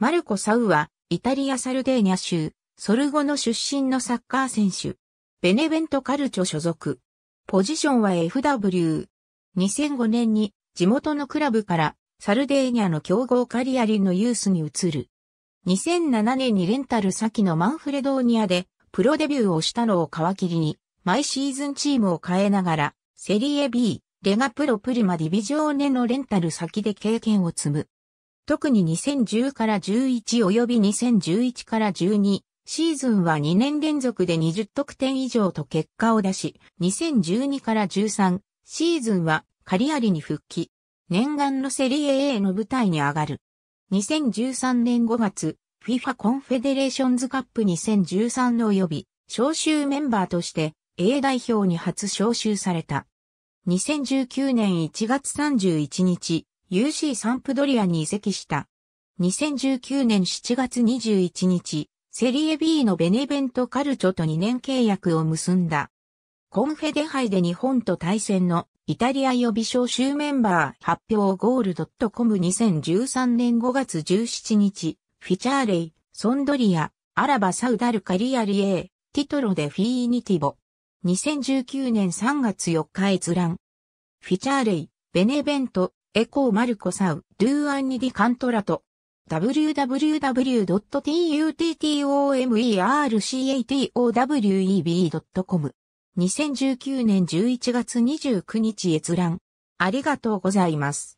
マルコ・サウは、イタリア・サルデーニャ州、ソルゴの出身のサッカー選手。ベネベント・カルチョ所属。ポジションは FW。2005年に地元のクラブからサルデーニャの強豪カリアリのユースに移る。2007年にレンタル先のマンフレドーニアでプロデビューをしたのを皮切りに毎シーズンチームを変えながらセリエ B、レガプロプリマディビジョーネのレンタル先で経験を積む。特に2010から11及び2011から12シーズンは2年連続で20得点以上と結果を出し、2012から13シーズンはカリアリに復帰。念願のセリエ A の舞台に上がる。2013年5月、FIFA コンフェデレーションズカップ2013の及び、招集メンバーとして A 代表に初招集された。2019年1月31日、UC サンプドリアに移籍した。2019年7月21日、セリエ B のベネベントカルチョと2年契約を結んだ。コンフェデ杯で日本と対戦のイタリア予備招集メンバー発表ゴールドットコム2013年5月17日、フィチャーレイ、ソンドリア、アラバサウダルカリアリエティトロデ・フィーニティボ。2019年3月4日閲覧。フィチャーレイ、ベネベント、エコーマルコサウ、ゥーアンニディカントラト。www.tuttomercatoweb.com 2019年11月29日閲覧。ありがとうございます。